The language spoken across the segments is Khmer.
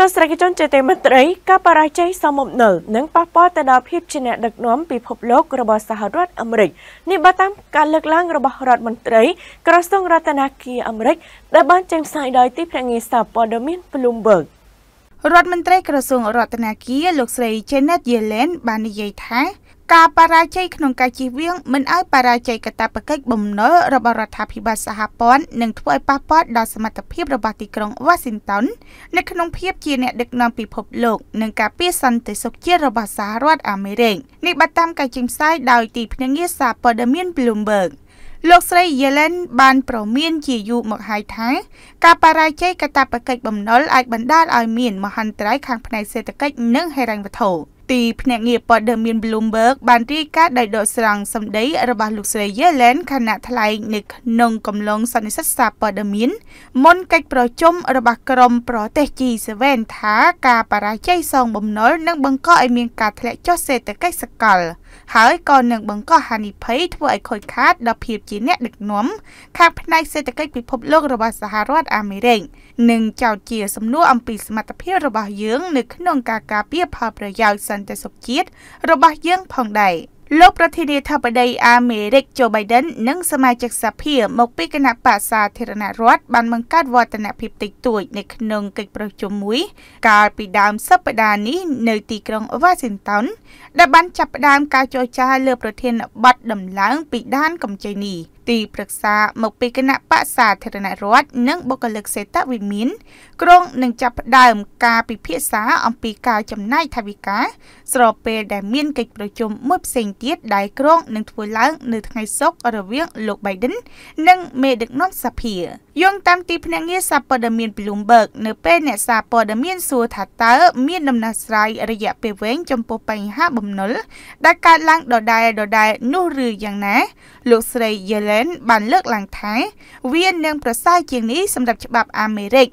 ទស្សនវិជ្ជាជាទីមេត្រីការបរាជ័យសមមុខនៅនិងប៉ះពាល់ទៅដល់ភាពជាអ្នកដឹកនាំពិភពលោករបស់សហរដ្ឋអាមេរិកនេះបើតាមការលើកឡើងរបស់រដ្ឋមន្ត្រី ក្រសួងរដ្ឋាភិបាលអាមេរិកដែលបានចេញផ្សាយដោយទីភ្នាក់ងារសារព័ត៌មាន Bloomberg ។រដ្ឋមន្ត្រីក្រសួងរដ្ឋាភិបាលលោកស្រី Janet Yellen បាននិយាយថា ការបរាជ័យក្នុងការជិះវៀងមិនឲ្យបរាជ័យកាតព្វកិច្ចបំណុលរបស់រដ្ឋាភិបាលសហព័ន្ធនឹងធ្វើឲ្យប៉ះពាល់ដល់សមត្ថភាពរបស់ទីក្រុង Washington នៅក្នុងភាពជាអ្នកដឹកនាំពិភពលោកនិងការពារសន្តិសុខជាតិរបស់សហរដ្ឋអាមេរិកនេះបានតាមការចេញផ្សាយដោយទីភ្នាក់ងារសារព័ត៌មាន Bloomberg លោកស្រី Yellen បានប្រមានជាយូរមកហើយថា ការបរាជ័យកតាបកិច្ចបំណុលអាចបណ្ដាលឲ្យមានមហន្តរាយខាងផ្នែកសេដ្ឋកិច្ចនិងហិរញ្ញវត្ថុទីភ្នាក់ងារព័ត៌មាន Bloomberg បានរាយការណ៍ដោយដកស្រង់សម្ដីរបស់លោកស្រី Yellen ខណៈថ្លែងនៅក្នុងកំឡុងសន្និសីទសារព័ត៌មានមុនកិច្ចប្រជុំរបស់ក្រុមប្រទេស G7 ថាការបរាជ័យសងបំណុលនឹងបង្កឲ្យមានការធ្លាក់ចុះសេដ្ឋកិច្ចសកល។ហើយក៏នឹងបង្កហានិភ័យធ្វើឲ្យខូចខាតដល់ភាពជាអ្នកដឹកនាំខាងផ្នែកសេដ្ឋកិច្ចពិភពលោករបស់សហរដ្ឋអាមេរិកនិងចោទជាសំណួរអំពីសមត្ថភាពរបស់យើងនៅក្នុងការការពារផលប្រយោជន៍សន្តិសុខជាតិរបស់ យើងផងដែរ។លោកប្រធានាធិបតី អាមេរិកโจ Biden និង សមាជិកសភាមកពីគណៈបក្សសាធារណរដ្ឋបានបង្កើតវឌ្ឍនភាពតិចតួចនៅក្នុងកិច្ចប្រជុំមួយ កាលពីដើមសប្តាហ៍នេះនៅទីក្រុង Washington ដែលបានចាប់ផ្ដើមការចរចាលើ ប្រធានបទដំឡើង ពីដានកម្ចីនេះ។ទីប្រឹក្សាមកពីគណៈបកសាធារណរដ្ឋនិងបុគ្គលិកសេតវិមាន ក្រុងនឹងចាប់ផ្ដើមការពិភាក្សាអំពីការចំណាយថវិកាស្របពេលដែលមានកិច្ចប្រជុំមួយផ្សេងទៀតដែលក្រុងនឹងធ្វើឡើងនៅថ្ងៃសុក្ររវាងលោក Biden និងមេដឹកនាំសភាយោងតាមទីភ្នាក់ងារសារព័ត៌មាន Bloomberg នៅពេលអ្នកសារព័ត៌មានសួរថាតើមានដំណោះស្រាយរយៈពេលវែងចំពោះបញ្ហាបំណុល ដែលកើតឡើងដដែលៗនោះឬយ៉ាងណាលោកស្រី Yellen Rand បានលើកឡើងថាវានឹងប្រសើរជាងនេះសម្រាប់ច្បាប់អាមេរិក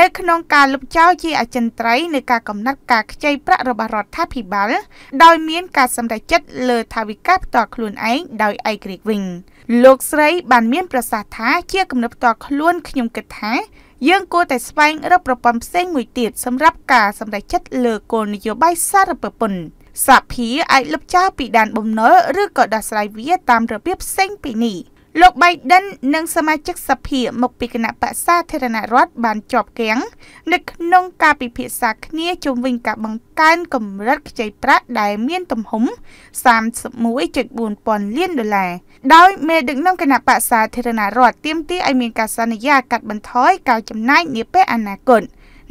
នៅក្នុងការលុបចោលជាអចិន្ត្រៃយ៍នៃការកំណត់ការខ្ចីប្រាក់របស់រដ្ឋាភិបាលដោយមានការសម្រេចចិត្តលើថាវិការផ្ទាល់ខ្លួនឯងដោយឯករាជ្យវិញលោកស្រីបានមានប្រសាសន៍ថាជាគំនិតផ្ទាល់ខ្លួនខ្ញុំគិតថាយើងគួរតែស្វែងរកប្រព័ន្ធផ្សេងមួយទៀតសម្រាប់ការសម្រេចចិត្តលើគោលនយោបាយសារពើពន្ធសភាអាចលុបចោលពីដែនបំណុលឬក៏ដោះស្រាយវាតាមរបៀបផ្សេងពីនេះ។លោក Biden និងសមាជិកសភា មកពីគណៈបក្សសាធារណរដ្ឋបានជាប់គាំងនៅក្នុងការពិភាក្សាគ្នាជំវិញការបង្កើនកម្រិតខ្ចីប្រាក់ដែលមានទំហំ31.4000លានដុល្លារដោយមេដឹកនាំគណៈបក្សសាធារណរដ្ឋទាមទារឲ្យមានការសន្យាកាត់បន្ថយការចំណាយនាពេលអនាគត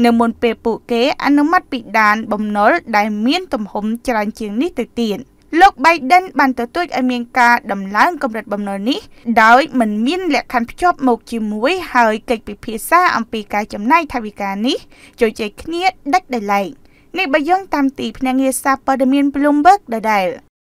នៅមុនពេលពួកគេ អនុម័តពីដានបំណុលដែល មាន ទំហំច្រើនជាង នេះទៅទៀត។លោក Biden បានទទូចឲ្យមានការដំឡើងកម្រិតបំណុលនេះ ដោយមិនមានលក្ខខណ្ឌភ្ជាប់មក ជាមួយហើយកិច្ចពិភាក្សា អំពីការចំណាយថវិកានេះជជែកគ្នាដាច់ដោយឡែកនេះបើយោងតាមទីភ្នាក់ងារសារព័ត៌មាន Bloomberg ដដែល